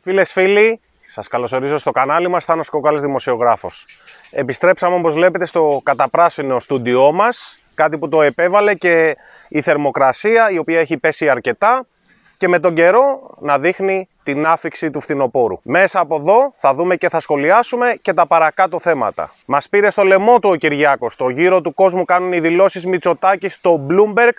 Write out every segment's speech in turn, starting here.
Φίλες, φίλοι, σας καλωσορίζω στο κανάλι μας. Θάνος Κοκάλης, δημοσιογράφος. Επιστρέψαμε, όπως βλέπετε, στο καταπράσινο στούντιό μας. Κάτι που το επέβαλε και η θερμοκρασία, η οποία έχει πέσει αρκετά και με τον καιρό να δείχνει την άφηξη του φθινοπόρου. Μέσα από εδώ θα δούμε και θα σχολιάσουμε και τα παρακάτω θέματα. Μας πήρε στο λαιμό του ο Κυριάκος. Στο γύρο του κόσμου κάνουν οι δηλώσεις Μητσοτάκης στο Bloomberg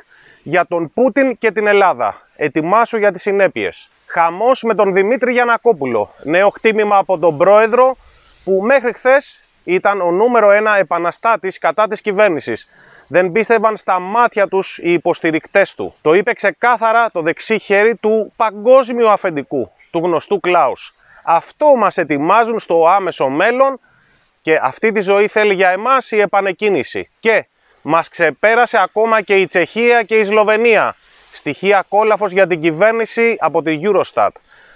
για τον Πούτιν και την Ελλάδα. Ετοιμάσου για τις συνέπειες. Χαμός με τον Δημήτρη Γιανακόπουλο, νέο χτίμημα από τον πρόεδρο που μέχρι χθες ήταν ο νούμερο ένα επαναστάτης κατά της κυβέρνησης. Δεν πίστευαν στα μάτια τους οι υποστηρικτές του. Το είπε ξεκάθαρα το δεξί χέρι του παγκόσμιου αφεντικού, του γνωστού Κλάους. Αυτό μας ετοιμάζουν στο άμεσο μέλλον και αυτή τη ζωή θέλει για εμάς η επανεκκίνηση. Και μας ξεπέρασε ακόμα και η Τσεχία και η Σλοβενία στοιχεία κόλαφος για την κυβέρνηση από τη Eurostat.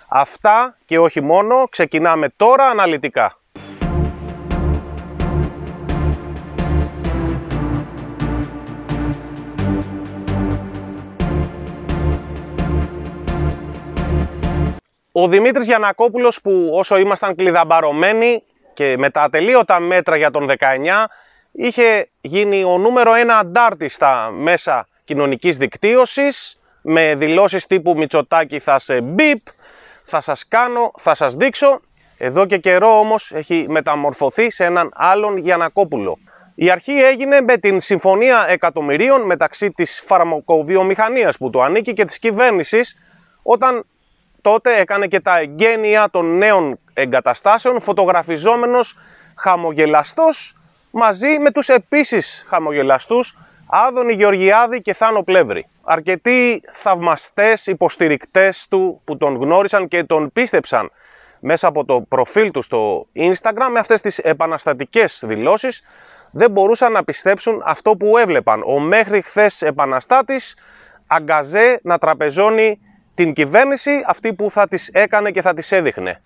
Αυτά και όχι μόνο, ξεκινάμε τώρα αναλυτικά. Ο Δημήτρης Γιανακόπουλος που όσο ήμασταν κλειδαμπαρωμένοι και με τα ατελείωτα μέτρα για τον 19 είχε γίνει ο νούμερο ένα αντάρτηστα μέσα κοινωνικής δικτύωσης με δηλώσεις τύπου Μητσοτάκη θα σε μπιπ, θα σας κάνω, θα σας δείξω. Εδώ και καιρό όμως έχει μεταμορφωθεί σε έναν άλλον Γιανακόπουλο. Η αρχή έγινε με την συμφωνία εκατομμυρίων μεταξύ της φαρμακοβιομηχανίας που του ανήκει και της κυβέρνησης όταν τότε έκανε και τα εγγένεια των νέων εγκαταστάσεων φωτογραφιζόμενος χαμογελαστός μαζί με τους επίσης χαμογελαστούς Άδωνη Γεωργιάδη και Θάνο Πλεύρη. Αρκετοί θαυμαστές υποστηρικτές του που τον γνώρισαν και τον πίστεψαν μέσα από το προφίλ του στο Instagram με αυτές τις επαναστατικές δηλώσεις δεν μπορούσαν να πιστέψουν αυτό που έβλεπαν. Ο μέχρι χθες επαναστάτης αγκαζέ να τραπεζώνει την κυβέρνηση αυτή που θα τις έκανε και θα τις έδειχνε.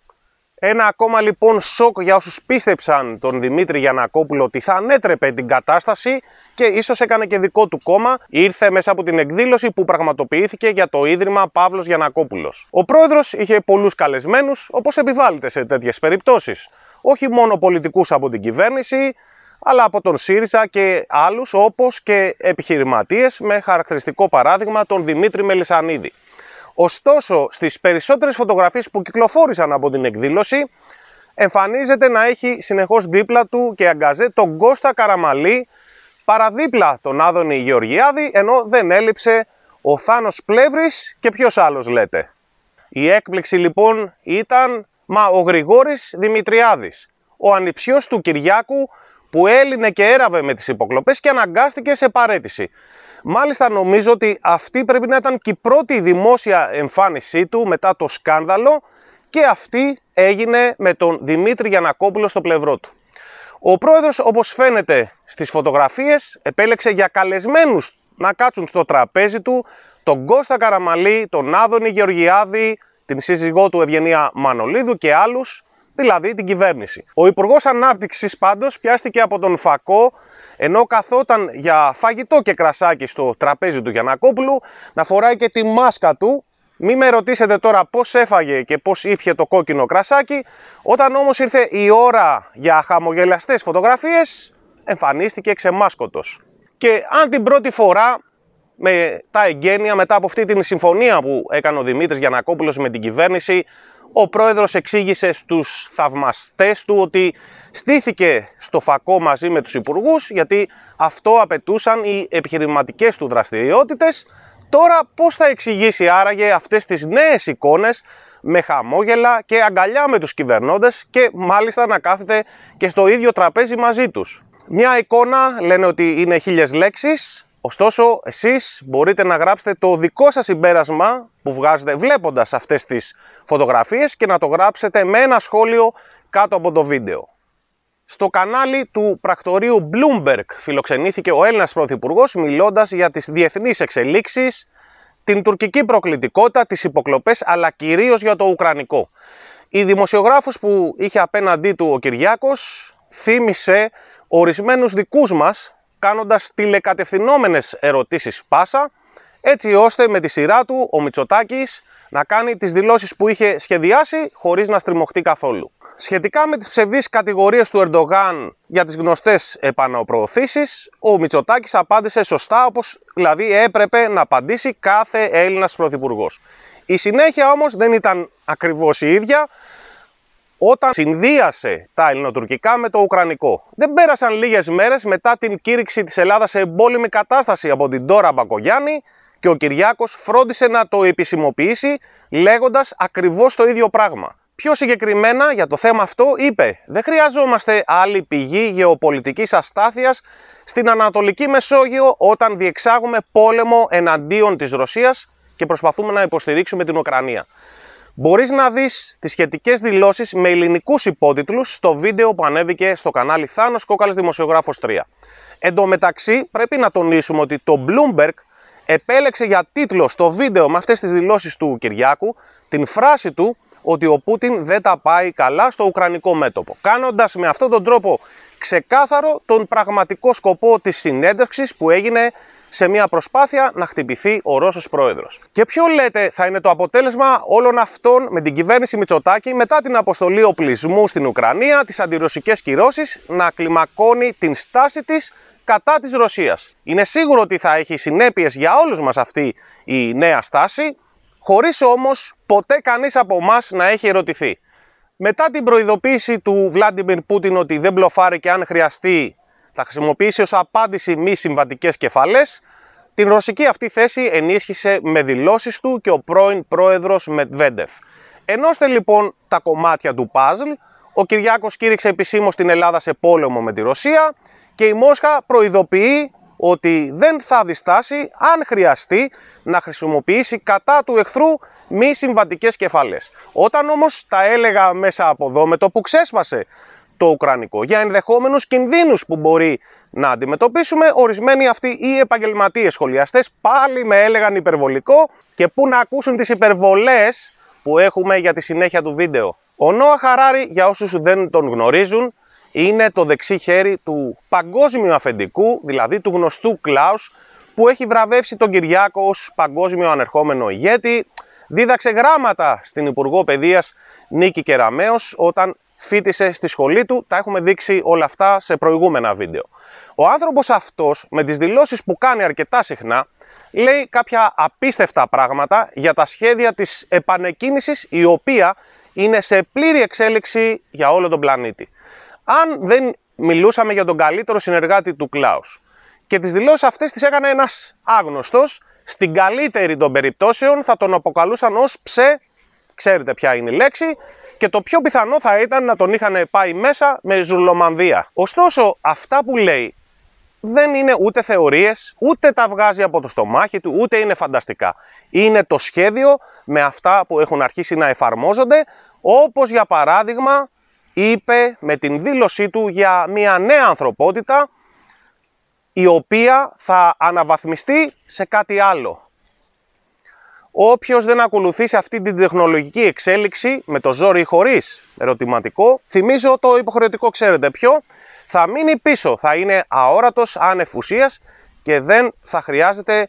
Ένα ακόμα λοιπόν σοκ για όσους πίστεψαν τον Δημήτρη Γιανακόπουλο ότι θα ανέτρεπε την κατάσταση και ίσως έκανε και δικό του κόμμα, ήρθε μέσα από την εκδήλωση που πραγματοποιήθηκε για το Ίδρυμα Παύλος Γιανακόπουλος. Ο πρόεδρος είχε πολλούς καλεσμένους, όπως επιβάλλεται σε τέτοιες περιπτώσεις. Όχι μόνο πολιτικούς από την κυβέρνηση, αλλά από τον ΣΥΡΙΖΑ και άλλους, όπως και επιχειρηματίες, με χαρακτηριστικό παράδειγμα τον Δημήτρη Μελισανίδη. Ωστόσο, στις περισσότερες φωτογραφίες που κυκλοφόρησαν από την εκδήλωση, εμφανίζεται να έχει συνεχώς δίπλα του και αγκαζέ τον Κώστα Καραμαλή, παραδίπλα τον Άδωνη Γεωργιάδη, ενώ δεν έλειψε ο Θάνος Πλεύρης και ποιος άλλος λέτε. Η έκπληξη λοιπόν ήταν, μα ο Γρηγόρης Δημητριάδης, ο ανιψιός του Κυριάκου, που έλυνε και έραβε με τις υποκλοπές και αναγκάστηκε σε παρέτηση. Μάλιστα νομίζω ότι αυτή πρέπει να ήταν και η πρώτη δημόσια εμφάνισή του μετά το σκάνδαλο και αυτή έγινε με τον Δημήτρη Γιανακόπουλο στο πλευρό του. Ο πρόεδρος όπως φαίνεται στις φωτογραφίες επέλεξε για καλεσμένους να κάτσουν στο τραπέζι του τον Κώστα Καραμαλή, τον Άδωνη Γεωργιάδη, την σύζυγό του Ευγενία Μανολίδου και άλλους δηλαδή την κυβέρνηση. Ο Υπουργός Ανάπτυξης πάντως πιάστηκε από τον φακό ενώ καθόταν για φαγητό και κρασάκι στο τραπέζι του Γιανακόπουλου να φοράει και τη μάσκα του. Μη με ρωτήσετε τώρα πώς έφαγε και πώς ήπιε το κόκκινο κρασάκι. Όταν όμως ήρθε η ώρα για χαμογελαστές φωτογραφίες, εμφανίστηκε ξεμάσκοτος. Και αν την πρώτη φορά με τα εγγένεια μετά από αυτή την συμφωνία που έκανε ο Δημήτρης Γιανακόπουλος με την κυβέρνηση ο πρόεδρος εξήγησε στους θαυμαστές του ότι στήθηκε στο φακό μαζί με τους υπουργούς γιατί αυτό απαιτούσαν οι επιχειρηματικές του δραστηριότητες. Τώρα πώς θα εξηγήσει άραγε αυτές τις νέες εικόνες με χαμόγελα και αγκαλιά με τους κυβερνώντες και μάλιστα να κάθεται και στο ίδιο τραπέζι μαζί τους. Μια εικόνα λένε ότι είναι χίλιες λέξεις, Ωστόσο, εσείς μπορείτε να γράψετε το δικό σας συμπέρασμα που βγάζετε βλέποντας αυτές τις φωτογραφίες και να το γράψετε με ένα σχόλιο κάτω από το βίντεο. Στο κανάλι του πρακτορείου Bloomberg φιλοξενήθηκε ο Έλληνας Πρωθυπουργός μιλώντας για τις διεθνείς εξελίξεις, την τουρκική προκλητικότητα, τις υποκλοπές αλλά κυρίως για το ουκρανικό. Οι δημοσιογράφος που είχε απέναντί του ο Κυριάκος θύμισε ορισμένους δικούς μας κάνοντας τηλεκατευθυνόμενες ερωτήσεις πάσα, έτσι ώστε με τη σειρά του ο Μητσοτάκης να κάνει τις δηλώσεις που είχε σχεδιάσει χωρίς να στριμωχτεί καθόλου. Σχετικά με τις ψευδείς κατηγορίες του Ερντογάν για τις γνωστές επαναπροωθήσεις, ο Μητσοτάκης απάντησε σωστά όπως δηλαδή έπρεπε να απαντήσει κάθε Έλληνας Πρωθυπουργός. Η συνέχεια όμως δεν ήταν ακριβώς η ίδια, όταν συνδύασε τα ελληνοτουρκικά με το ουκρανικό. Δεν πέρασαν λίγες μέρες μετά την κήρυξη της Ελλάδας σε εμπόλεμη κατάσταση από την Τώρα Μπακογιάννη και ο Κυριάκος φρόντισε να το επισημοποιήσει λέγοντας ακριβώς το ίδιο πράγμα. Πιο συγκεκριμένα για το θέμα αυτό είπε «Δεν χρειαζόμαστε άλλη πηγή γεωπολιτικής αστάθειας στην Ανατολική Μεσόγειο όταν διεξάγουμε πόλεμο εναντίον της Ρωσίας και προσπαθούμε να υποστηρίξουμε την Ουκρανία». Μπορείς να δεις τις σχετικές δηλώσεις με ελληνικούς υπότιτλους στο βίντεο που ανέβηκε στο κανάλι Θάνος Κόκαλης Δημοσιογράφος 3. Εν τω μεταξύ πρέπει να τονίσουμε ότι το Bloomberg επέλεξε για τίτλο στο βίντεο με αυτές τις δηλώσεις του Κυριάκου την φράση του ότι ο Πούτιν δεν τα πάει καλά στο ουκρανικό μέτωπο. Κάνοντας με αυτόν τον τρόπο ξεκάθαρο τον πραγματικό σκοπό της συνέντευξης που έγινε σε μια προσπάθεια να χτυπηθεί ο Ρώσος πρόεδρος. Και ποιο λέτε θα είναι το αποτέλεσμα όλων αυτών με την κυβέρνηση Μητσοτάκη μετά την αποστολή οπλισμού στην Ουκρανία, τις αντιρωσικές κυρώσεις να κλιμακώνει την στάση της κατά της Ρωσίας. Είναι σίγουρο ότι θα έχει συνέπειες για όλους μας αυτή η νέα στάση, χωρίς όμως ποτέ κανείς από εμάς να έχει ερωτηθεί. Μετά την προειδοποίηση του Βλάντιμιρ Πούτιν ότι δεν μπλοφάρει και αν χρειαστεί θα χρησιμοποιήσει ως απάντηση μη συμβατικές κεφαλές. Την ρωσική αυτή θέση ενίσχυσε με δηλώσεις του και ο πρώην πρόεδρος Μετβέντεφ. Ενώστε λοιπόν τα κομμάτια του παζλ, ο Κυριάκος κήρυξε επισήμως την Ελλάδα σε πόλεμο με τη Ρωσία και η Μόσχα προειδοποιεί ότι δεν θα διστάσει αν χρειαστεί να χρησιμοποιήσει κατά του εχθρού μη συμβατικές κεφαλές. Όταν όμως τα έλεγα μέσα από εδώ με το που ξέσπασε το Ουκρανικό, για ενδεχόμενους κινδύνους που μπορεί να αντιμετωπίσουμε. Ορισμένοι αυτοί οι επαγγελματίες σχολιαστές πάλι με έλεγαν υπερβολικό και πού να ακούσουν τις υπερβολές που έχουμε για τη συνέχεια του βίντεο. Ο Νόα Χαράρη, για όσους δεν τον γνωρίζουν, είναι το δεξί χέρι του παγκόσμιου αφεντικού, δηλαδή του γνωστού Κλάους, που έχει βραβεύσει τον Κυριάκο ως παγκόσμιο ανερχόμενο ηγέτη, δίδαξε γράμματα στην Υπουργό Παιδείας Νίκη Κεραμέως όταν φίτησε στη σχολή του. Τα έχουμε δείξει όλα αυτά σε προηγούμενα βίντεο. Ο άνθρωπος αυτός με τις δηλώσεις που κάνει αρκετά συχνά λέει κάποια απίστευτα πράγματα για τα σχέδια της επανεκκίνησης η οποία είναι σε πλήρη εξέλιξη για όλο τον πλανήτη. Αν δεν μιλούσαμε για τον καλύτερο συνεργάτη του κλάους. και τις δηλώσεις αυτές τις έκανε ένας άγνωστος, στην καλύτερη των περιπτώσεων θα τον αποκαλούσαν ως ψε, ξέρετε ποια είναι η λέξη, και το πιο πιθανό θα ήταν να τον είχαν πάει μέσα με ζουλομανδία. Ωστόσο, αυτά που λέει δεν είναι ούτε θεωρίες, ούτε τα βγάζει από το στομάχι του, ούτε είναι φανταστικά. Είναι το σχέδιο με αυτά που έχουν αρχίσει να εφαρμόζονται, όπως για παράδειγμα είπε με την δήλωσή του για μια νέα ανθρωπότητα η οποία θα αναβαθμιστεί σε κάτι άλλο. Όποιος δεν ακολουθήσει αυτή την τεχνολογική εξέλιξη, με το ζόρι ή χωρίς, ερωτηματικό, θυμίζω το υποχρεωτικό ξέρετε ποιο, θα μείνει πίσω, θα είναι αόρατος, άνευ και δεν θα χρειάζεται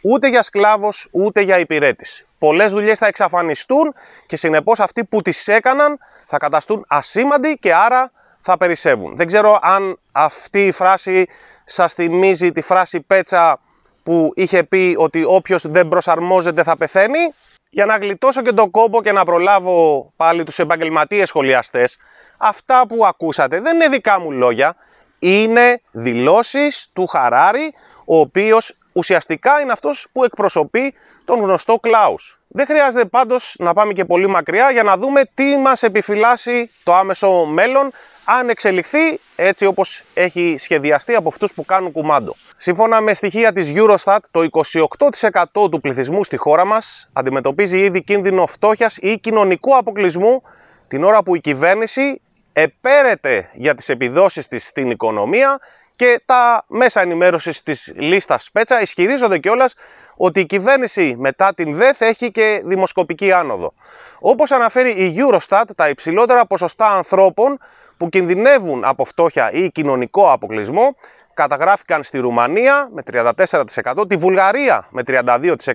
ούτε για σκλάβος, ούτε για υπηρέτης. Πολλές δουλειές θα εξαφανιστούν και συνεπώς αυτοί που τις έκαναν θα καταστούν ασήμαντοι και άρα θα περισσεύουν. Δεν ξέρω αν αυτή η φράση σας θυμίζει τη φράση πέτσα που είχε πει ότι όποιος δεν προσαρμόζεται θα πεθαίνει για να γλιτώσω και τον κόμπο και να προλάβω πάλι τους επαγγελματίες σχολιαστές. Αυτά που ακούσατε δεν είναι δικά μου λόγια, είναι δηλώσεις του Χαράρη, ο οποίος ουσιαστικά είναι αυτός που εκπροσωπεί τον γνωστό Κλάους. Δεν χρειάζεται πάντως να πάμε και πολύ μακριά για να δούμε τι μας επιφυλάσσει το άμεσο μέλλον αν εξελιχθεί έτσι όπως έχει σχεδιαστεί από αυτούς που κάνουν κουμάντο. Σύμφωνα με στοιχεία της Eurostat, το 28% του πληθυσμού στη χώρα μας αντιμετωπίζει ήδη κίνδυνο φτώχειας ή κοινωνικού αποκλεισμού την ώρα που η κυβέρνηση επέρεται για τις επιδόσεις της στην οικονομία και τα μέσα ενημέρωσης της λίστας Πέτσα ισχυρίζονται κιόλας ότι η κυβέρνηση μετά την ΔΕ έχει και δημοσκοπική άνοδο. Όπως αναφέρει η Eurostat, τα υψηλότερα ποσοστά ανθρώπων που κινδυνεύουν από φτώχεια ή κοινωνικό αποκλεισμό καταγράφηκαν στη Ρουμανία με 34%, τη Βουλγαρία με 32%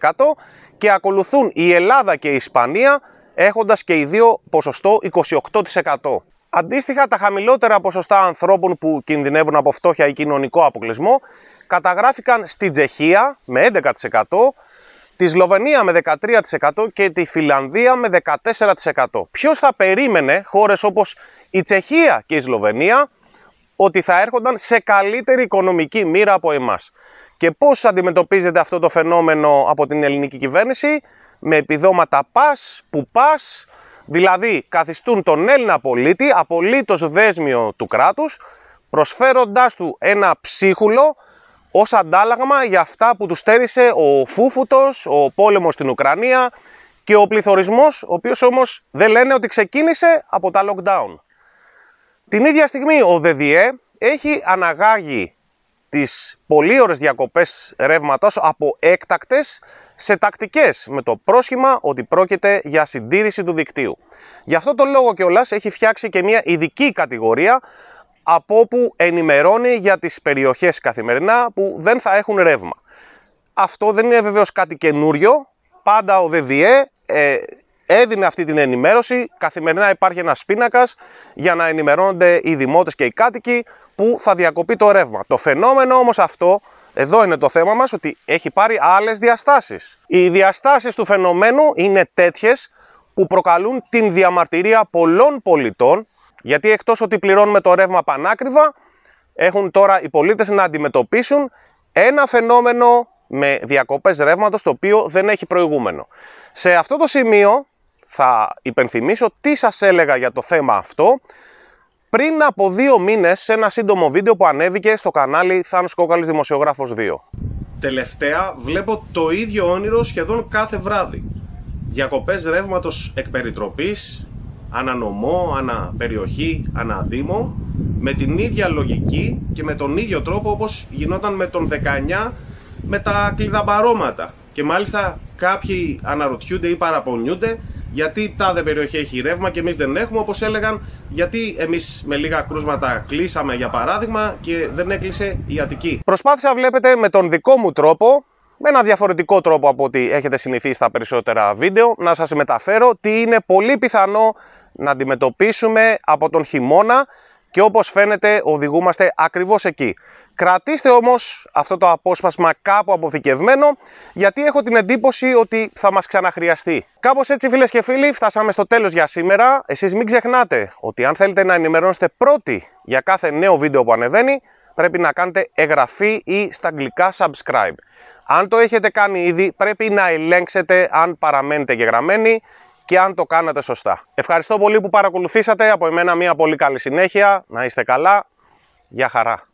και ακολουθούν η Ελλάδα και η Ισπανία έχοντας και οι δύο ποσοστό 28%. Αντίστοιχα, τα χαμηλότερα ποσοστά ανθρώπων που κινδυνεύουν από φτώχεια ή κοινωνικό αποκλεισμό καταγράφηκαν στην Τσεχία με 11%, τη Σλοβενία με 13% και τη Φιλανδία με 14%. Ποιος θα περίμενε χώρες όπως η Τσεχία και η Σλοβενία ότι θα έρχονταν σε καλύτερη οικονομική μοίρα από εμάς. Και πώς αντιμετωπίζεται αυτό το φαινόμενο από την ελληνική κυβέρνηση με επιδόματα πας, που πας, Δηλαδή, καθιστούν τον Έλληνα πολίτη απολύτως δέσμιο του κράτους, προσφέροντάς του ένα ψίχουλο ως αντάλλαγμα για αυτά που τους στέρισε ο φούφουτος, ο πόλεμος στην Ουκρανία και ο πληθωρισμός, ο οποίος όμως δεν λένε ότι ξεκίνησε από τα lockdown. Την ίδια στιγμή, ο ΔΔΕ έχει αναγάγει τις πολύ ώρες διακοπές ρεύματος από έκτακτες σε τακτικές με το πρόσχημα ότι πρόκειται για συντήρηση του δικτύου. Γι' αυτό το λόγο κιόλας έχει φτιάξει και μια ειδική κατηγορία από όπου ενημερώνει για τις περιοχές καθημερινά που δεν θα έχουν ρεύμα. Αυτό δεν είναι βεβαίως κάτι καινούριο, πάντα ο ΔΔΕ ε, έδινε αυτή την ενημέρωση. Καθημερινά υπάρχει ένας πίνακας για να ενημερώνονται οι δημότες και οι κάτοικοι που θα διακοπεί το ρεύμα. Το φαινόμενο όμως αυτό, εδώ είναι το θέμα μας, ότι έχει πάρει άλλες διαστάσεις. Οι διαστάσεις του φαινομένου είναι τέτοιες που προκαλούν την διαμαρτυρία πολλών πολιτών, γιατί εκτός ότι πληρώνουμε το ρεύμα πανάκριβα, έχουν τώρα οι πολίτες να αντιμετωπίσουν ένα φαινόμενο με διακοπές ρεύματος το οποίο δεν έχει προηγούμενο. Σε αυτό το σημείο θα υπενθυμίσω τι σας έλεγα για το θέμα αυτό πριν από δύο μήνες σε ένα σύντομο βίντεο που ανέβηκε στο κανάλι Θάνος Κόκαλης Δημοσιογράφος 2. Τελευταία βλέπω το ίδιο όνειρο σχεδόν κάθε βράδυ. Διακοπές ρεύματος εκπεριτροπής, ανανομό, αναπεριοχή, αναδήμο, με την ίδια λογική και με τον ίδιο τρόπο όπως γινόταν με τον 19 με τα κλειδαμπαρώματα. Και μάλιστα κάποιοι αναρωτιούνται ή παραπονιούνται γιατί τα τάδε περιοχή έχει ρεύμα και εμείς δεν έχουμε, όπως έλεγαν, γιατί εμείς με λίγα κρούσματα κλείσαμε για παράδειγμα και δεν έκλεισε η Αττική. Προσπάθησα, βλέπετε, με τον δικό μου τρόπο, με ένα διαφορετικό τρόπο από ό,τι έχετε συνηθίσει στα περισσότερα βίντεο, να σας μεταφέρω τι είναι πολύ πιθανό να αντιμετωπίσουμε από τον χειμώνα και όπως φαίνεται οδηγούμαστε ακριβώς εκεί. Κρατήστε όμως αυτό το απόσπασμα κάπου αποθηκευμένο γιατί έχω την εντύπωση ότι θα μας ξαναχρειαστεί. Κάπως έτσι φίλες και φίλοι φτάσαμε στο τέλος για σήμερα. Εσείς μην ξεχνάτε ότι αν θέλετε να ενημερώνεστε πρώτοι για κάθε νέο βίντεο που ανεβαίνει πρέπει να κάνετε εγγραφή ή στα αγγλικά subscribe. Αν το έχετε κάνει ήδη πρέπει να ελέγξετε αν παραμένετε γεγραμμένοι και αν το κάνατε σωστά. Ευχαριστώ πολύ που παρακολουθήσατε. Από εμένα μια πολύ καλή συνέχεια. Να είστε καλά. για χαρά.